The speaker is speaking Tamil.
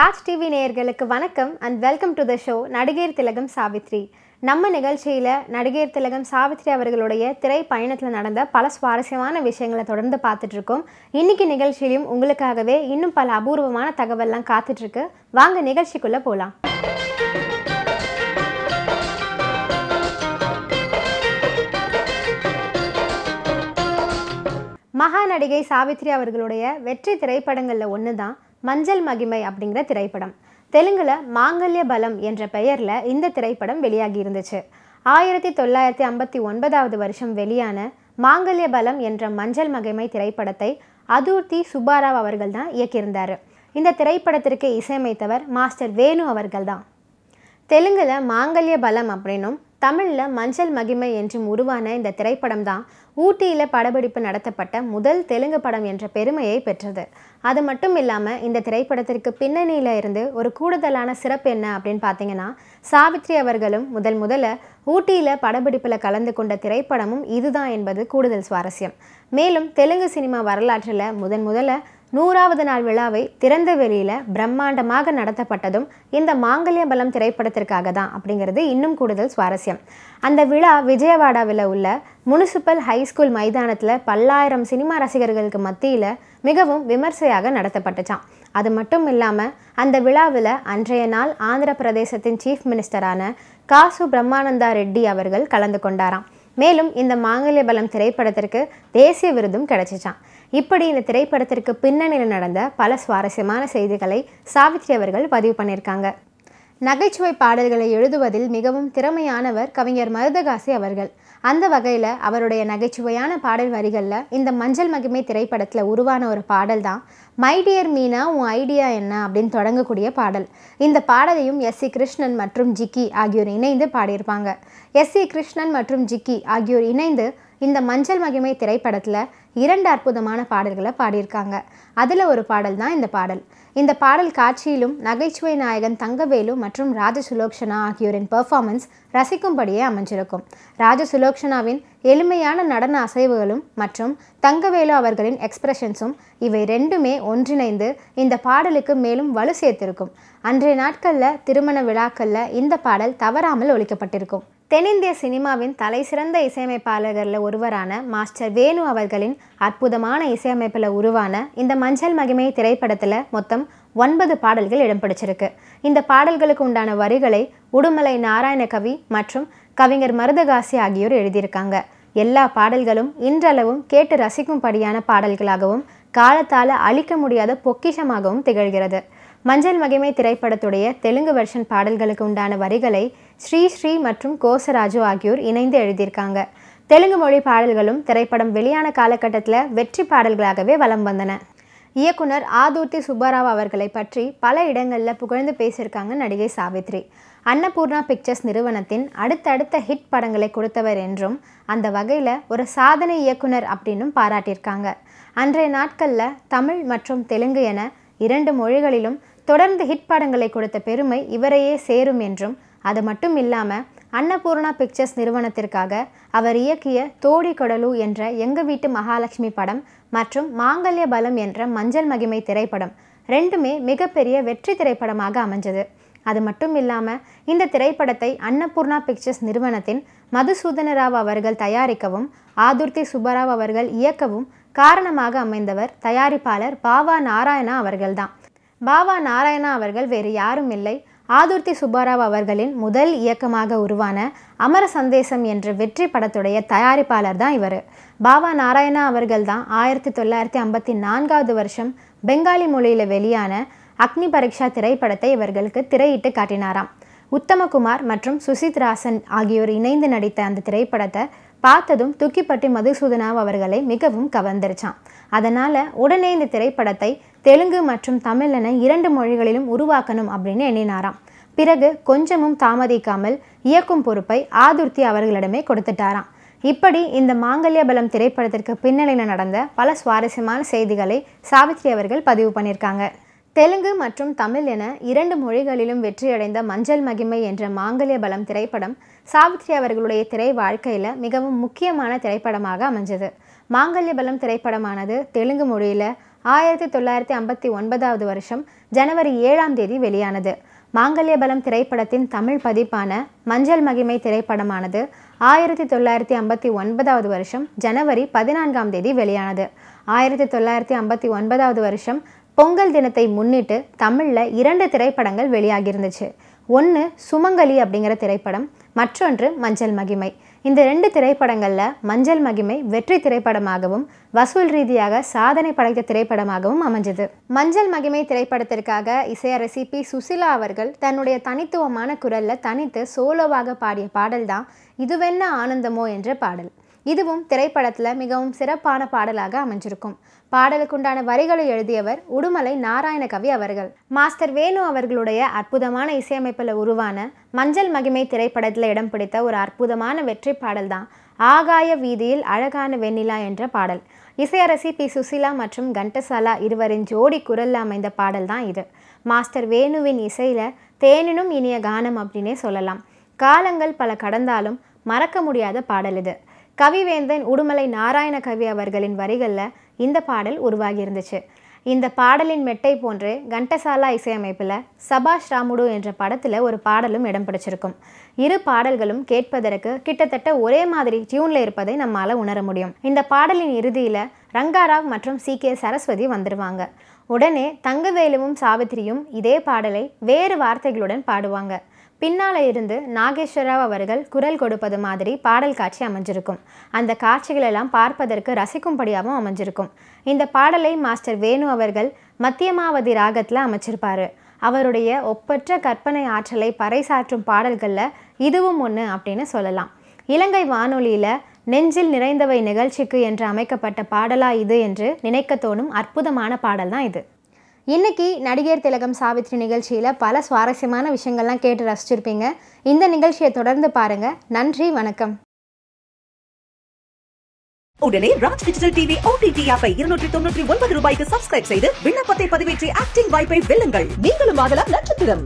ராஜ் டிவி நேயர்களுக்கு வணக்கம் and welcome to the show நடிகர் திலகம் சாவித்ரி நம்ம நிகழ்ச்சியில் நடிகர் திலகம் சாவித்ரி அவர்களுடைய திரை பயணத்தில் நடந்த பல சுவாரஸ்யமான விஷயங்களை தொடர்ந்து பார்த்துட்ருக்கோம் இன்றைக்கி நிகழ்ச்சியிலும் உங்களுக்காகவே இன்னும் பல அபூர்வமான தகவல்லாம் காத்துட்ருக்கு வாங்க நிகழ்ச்சிக்குள்ளே போகலாம் மகா நடிகை சாவித்ரி அவர்களுடைய வெற்றி திரைப்படங்களில் ஒன்று தான் மஞ்சள் மகிமை அப்படிங்கிற திரைப்படம் தெலுங்கில் மாங்கல்ய பலம் என்ற பெயரில் இந்த திரைப்படம் வெளியாகி இருந்துச்சு ஆயிரத்தி தொள்ளாயிரத்தி ஐம்பத்தி ஒன்பதாவது வருஷம் வெளியான மாங்கல்ய பலம் என்ற மஞ்சள் மகிமை திரைப்படத்தை அதூர்த்தி சுப்பாராவ் அவர்கள் தான் இயக்கியிருந்தார் இந்த திரைப்படத்திற்கு இசையமைத்தவர் மாஸ்டர் வேணு அவர்கள் தான் தெலுங்கில் மாங்கல்ய பலம் அப்படின்னும் தமிழில் மஞ்சள் மகிமை என்றும் உருவான இந்த திரைப்படம் தான் ஊட்டியில் படப்பிடிப்பு நடத்தப்பட்ட முதல் தெலுங்கு படம் என்ற பெருமையை பெற்றது அது மட்டும் இல்லாமல் இந்த திரைப்படத்திற்கு பின்னணியில் இருந்து ஒரு கூடுதலான சிறப்பு என்ன அப்படின்னு பார்த்தீங்கன்னா சாவித்ரி அவர்களும் முதல் முதல்ல ஊட்டியில் படப்பிடிப்பில் கலந்து கொண்ட திரைப்படமும் இதுதான் என்பது கூடுதல் சுவாரஸ்யம் மேலும் தெலுங்கு சினிமா வரலாற்றில் முதன் முதல்ல நூறாவது நாள் விழாவை திறந்த வெளியில் பிரம்மாண்டமாக நடத்தப்பட்டதும் இந்த மாங்கல்ய பலம் திரைப்படத்திற்காக தான் அப்படிங்கிறது இன்னும் கூடுதல் சுவாரஸ்யம் அந்த விழா விஜயவாடாவில் உள்ள முனிசிபல் ஹைஸ்கூல் மைதானத்தில் பல்லாயிரம் சினிமா ரசிகர்களுக்கு மத்தியில் மிகவும் விமர்சையாக நடத்தப்பட்டுச்சான் அது மட்டும் இல்லாமல் அந்த விழாவில் அன்றைய நாள் ஆந்திர பிரதேசத்தின் சீஃப் மினிஸ்டரான காசு பிரம்மானந்தா ரெட்டி அவர்கள் கலந்து கொண்டாராம் மேலும் இந்த மாங்கல்ய பலம் திரைப்படத்திற்கு தேசிய விருதும் கிடைச்சிச்சான் இப்படி இந்த திரைப்படத்திற்கு பின்னணியில் நடந்த பல சுவாரஸ்யமான செய்திகளை சாவித்ரி அவர்கள் பதிவு பண்ணியிருக்காங்க நகைச்சுவை பாடல்களை எழுதுவதில் மிகவும் திறமையானவர் கவிஞர் மருதகாசி அவர்கள் அந்த வகையில் அவருடைய நகைச்சுவையான பாடல் வரிகளில் இந்த மஞ்சள் மகிமை திரைப்படத்தில் உருவான ஒரு பாடல் தான் மைடியர் மீனா உன் ஐடியா என்ன அப்படின்னு தொடங்கக்கூடிய பாடல் இந்த பாடலையும் எஸ் சி கிருஷ்ணன் மற்றும் ஜிக்கி ஆகியோர் இணைந்து பாடியிருப்பாங்க எஸ் சி கிருஷ்ணன் மற்றும் ஜிக்கி ஆகியோர் இணைந்து இந்த மஞ்சள் மகிமை திரைப்படத்தில் இரண்டு அற்புதமான பாடல்களை பாடியிருக்காங்க அதில் ஒரு பாடல் தான் இந்த பாடல் இந்த பாடல் காட்சியிலும் நகைச்சுவை நாயகன் தங்கவேலு மற்றும் ராஜ சுலோக்ஷனா ஆகியோரின் பெர்ஃபார்மன்ஸ் ரசிக்கும்படியே அமைஞ்சிருக்கும் ராஜ சுலோக்ஷனாவின் எளிமையான நடன அசைவுகளும் மற்றும் தங்கவேலு அவர்களின் எக்ஸ்பிரஷன்ஸும் இவை ரெண்டுமே ஒன்றிணைந்து இந்த பாடலுக்கு மேலும் வலு சேர்த்திருக்கும் அன்றைய நாட்களில் திருமண விழாக்களில் இந்த பாடல் தவறாமல் ஒழிக்கப்பட்டிருக்கும் தென்னிந்திய சினிமாவின் தலை சிறந்த இசையமைப்பாளர்களில் ஒருவரான மாஸ்டர் வேணு அவர்களின் அற்புதமான இசையமைப்பில் உருவான இந்த மஞ்சள் மகிமை திரைப்படத்தில் மொத்தம் ஒன்பது பாடல்கள் இடம் பிடிச்சிருக்கு இந்த பாடல்களுக்கு உண்டான வரிகளை உடுமலை நாராயணகவி மற்றும் கவிஞர் மருதகாசி ஆகியோர் எழுதியிருக்காங்க எல்லா பாடல்களும் இன்றளவும் கேட்டு ரசிக்கும்படியான பாடல்களாகவும் காலத்தால் அழிக்க முடியாத பொக்கிஷமாகவும் திகழ்கிறது மஞ்சள் மகிமை திரைப்படத்துடைய தெலுங்கு வெர்ஷன் பாடல்களுக்கு உண்டான வரிகளை ஸ்ரீ ஸ்ரீ மற்றும் கோசராஜு ஆகியோர் இணைந்து எழுதியிருக்காங்க தெலுங்கு மொழி பாடல்களும் திரைப்படம் வெளியான காலகட்டத்தில் வெற்றி பாடல்களாகவே வலம் வந்தன இயக்குனர் ஆதூர்த்தி சுப்பாராவ் அவர்களை பற்றி பல இடங்களில் புகழ்ந்து பேசியிருக்காங்க நடிகை சாவித்ரி அன்னபூர்ணா பிக்சர்ஸ் நிறுவனத்தின் அடுத்தடுத்த ஹிட் படங்களை கொடுத்தவர் என்றும் அந்த வகையில் ஒரு சாதனை இயக்குனர் அப்படின்னும் பாராட்டியிருக்காங்க அன்றைய நாட்களில் தமிழ் மற்றும் தெலுங்கு என இரண்டு மொழிகளிலும் தொடர்ந்து ஹிட் படங்களை கொடுத்த பெருமை இவரையே சேரும் என்றும் அது மட்டும் இல்லாமல் அன்னபூர்ணா பிக்சர்ஸ் நிறுவனத்திற்காக அவர் இயக்கிய தோடி கொடலு என்ற எங்க வீட்டு மகாலட்சுமி படம் மற்றும் மாங்கல்ய பலம் என்ற மஞ்சள் மகிமை திரைப்படம் ரெண்டுமே மிகப்பெரிய வெற்றி திரைப்படமாக அமைஞ்சது அது மட்டும் இல்லாமல் இந்த திரைப்படத்தை அன்னபூர்ணா பிக்சர்ஸ் நிறுவனத்தின் மதுசூதன ராவ் அவர்கள் தயாரிக்கவும் ஆதுர்த்தி சுப்பராவ் அவர்கள் இயக்கவும் காரணமாக அமைந்தவர் தயாரிப்பாளர் பாவா நாராயணா அவர்கள்தான் பாவா நாராயணா அவர்கள் வேறு யாரும் இல்லை ஆதுர்த்தி சுப்பாராவ் அவர்களின் முதல் இயக்கமாக உருவான அமர சந்தேசம் என்ற வெற்றி படத்துடைய தயாரிப்பாளர் தான் இவர் பாபா நாராயணா அவர்கள் தான் ஆயிரத்தி தொள்ளாயிரத்தி ஐம்பத்தி நான்காவது வருஷம் பெங்காலி மொழியில் வெளியான அக்னி பரீட்சா திரைப்படத்தை இவர்களுக்கு திரையிட்டு காட்டினாராம் உத்தமகுமார் மற்றும் சுசித் ராசன் ஆகியோர் இணைந்து நடித்த அந்த திரைப்படத்தை பார்த்ததும் துக்கிப்பட்டி மதுசூதனாவ் அவர்களை மிகவும் கவர்ந்திருச்சான் அதனால் உடனே இந்த திரைப்படத்தை தெலுங்கு மற்றும் தமிழ் என இரண்டு மொழிகளிலும் உருவாக்கணும் அப்படின்னு எண்ணினாராம் பிறகு கொஞ்சமும் தாமதிக்காமல் இயக்கும் பொறுப்பை ஆதுர்த்தி அவர்களிடமே கொடுத்துட்டாராம் இப்படி இந்த மாங்கல்ய பலம் திரைப்படத்திற்கு பின்னணியில் நடந்த பல சுவாரஸ்யமான செய்திகளை சாவித்ரி அவர்கள் பதிவு பண்ணியிருக்காங்க தெலுங்கு மற்றும் தமிழ் என இரண்டு மொழிகளிலும் வெற்றியடைந்த மஞ்சள் மகிமை என்ற மாங்கல்ய பலம் திரைப்படம் சாவித்ரி அவர்களுடைய திரை வாழ்க்கையில் மிகவும் முக்கியமான திரைப்படமாக அமைஞ்சது மாங்கல்ய பலம் திரைப்படமானது தெலுங்கு மொழியில் ஆயிரத்தி தொள்ளாயிரத்தி ஐம்பத்தி ஒன்பதாவது வருஷம் ஜனவரி ஏழாம் தேதி வெளியானது மாங்கல்யபலம் திரைப்படத்தின் தமிழ் பதிப்பான மஞ்சள் மகிமை திரைப்படமானது ஆயிரத்தி தொள்ளாயிரத்தி ஐம்பத்தி ஒன்பதாவது வருஷம் ஜனவரி பதினான்காம் தேதி வெளியானது ஆயிரத்தி தொள்ளாயிரத்தி ஐம்பத்தி ஒன்பதாவது வருஷம் பொங்கல் தினத்தை முன்னிட்டு தமிழில் இரண்டு திரைப்படங்கள் வெளியாகியிருந்துச்சு ஒன்று சுமங்கலி அப்படிங்கிற திரைப்படம் மற்றொன்று மஞ்சள் மகிமை இந்த ரெண்டு திரைப்படங்களில் மஞ்சள் மகிமை வெற்றி திரைப்படமாகவும் வசூல் ரீதியாக சாதனை படைத்த திரைப்படமாகவும் அமைஞ்சது மஞ்சள் மகிமை திரைப்படத்திற்காக இசையரசி பி சுசிலா அவர்கள் தன்னுடைய தனித்துவமான குரலில் தனித்து சோலோவாக பாடிய பாடல்தான் இதுவென்ன ஆனந்தமோ என்ற பாடல் இதுவும் திரைப்படத்தில் மிகவும் சிறப்பான பாடலாக அமைஞ்சிருக்கும் பாடலுக்குண்டான வரிகளை எழுதியவர் உடுமலை நாராயணகவி அவர்கள் மாஸ்டர் வேணு அவர்களுடைய அற்புதமான இசையமைப்பில் உருவான மஞ்சள் மகிமை திரைப்படத்தில் இடம் பிடித்த ஒரு அற்புதமான வெற்றி பாடல்தான் ஆகாய வீதியில் அழகான வெண்ணிலா என்ற பாடல் இசையரசி பி சுசிலா மற்றும் கண்டசாலா இருவரின் ஜோடி குரல் அமைந்த பாடல் தான் இது மாஸ்டர் வேணுவின் இசையில் தேனினும் இனிய கானம் அப்படின்னே சொல்லலாம் காலங்கள் பல கடந்தாலும் மறக்க முடியாத பாடல் இது கவிவேந்தன் உடுமலை நாராயண கவி அவர்களின் வரிகளில் இந்த பாடல் உருவாகி இருந்துச்சு இந்த பாடலின் மெட்டை போன்று கண்டசாலா இசையமைப்பில் சபாஷ் ராமுடு என்ற படத்தில் ஒரு பாடலும் இடம் பிடிச்சிருக்கும் இரு பாடல்களும் கேட்பதற்கு கிட்டத்தட்ட ஒரே மாதிரி டியூனில் இருப்பதை நம்மால் உணர முடியும் இந்த பாடலின் இறுதியில் ரங்காராவ் மற்றும் சி கே சரஸ்வதி வந்துடுவாங்க உடனே தங்கவேலுவும் சாவித்திரியும் இதே பாடலை வேறு வார்த்தைகளுடன் பாடுவாங்க பின்னால் இருந்து நாகேஸ்வரராவ் அவர்கள் குரல் கொடுப்பது மாதிரி பாடல் காட்சி அமைஞ்சிருக்கும் அந்த காட்சிகளெல்லாம் பார்ப்பதற்கு ரசிக்கும்படியாகவும் அமைஞ்சிருக்கும் இந்த பாடலை மாஸ்டர் வேணு அவர்கள் மத்தியமாவதி ராகத்தில் அமைச்சிருப்பார் அவருடைய ஒப்பற்ற கற்பனை ஆற்றலை பறைசாற்றும் பாடல்களில் இதுவும் ஒன்று அப்படின்னு சொல்லலாம் இலங்கை வானொலியில் நெஞ்சில் நிறைந்தவை நிகழ்ச்சிக்கு என்று அமைக்கப்பட்ட பாடலா இது என்று நினைக்க தோணும் அற்புதமான பாடல் தான் இது இன்றைக்கி நடிகர் திலகம் சாவித்ரி நிகழ்ச்சியில் பல சுவாரஸ்யமான விஷயங்கள்லாம் கேட்டு ரசிச்சிருப்பீங்க இந்த நிகழ்ச்சியை தொடர்ந்து பாருங்கள் நன்றி வணக்கம் உடனே ராஜ் டிஜிட்டல் டிவி ஓடிடி ஆப்பை இருநூற்றி தொண்ணூற்றி ஒன்பது ரூபாய்க்கு சப்ஸ்கிரைப் செய்து விண்ணப்பத்தை பதிவேற்றி ஆக்டிங் வாய்ப்பை வெல்லுங்கள் நீங்களும் ஆகலாம் நட்சத்திரம்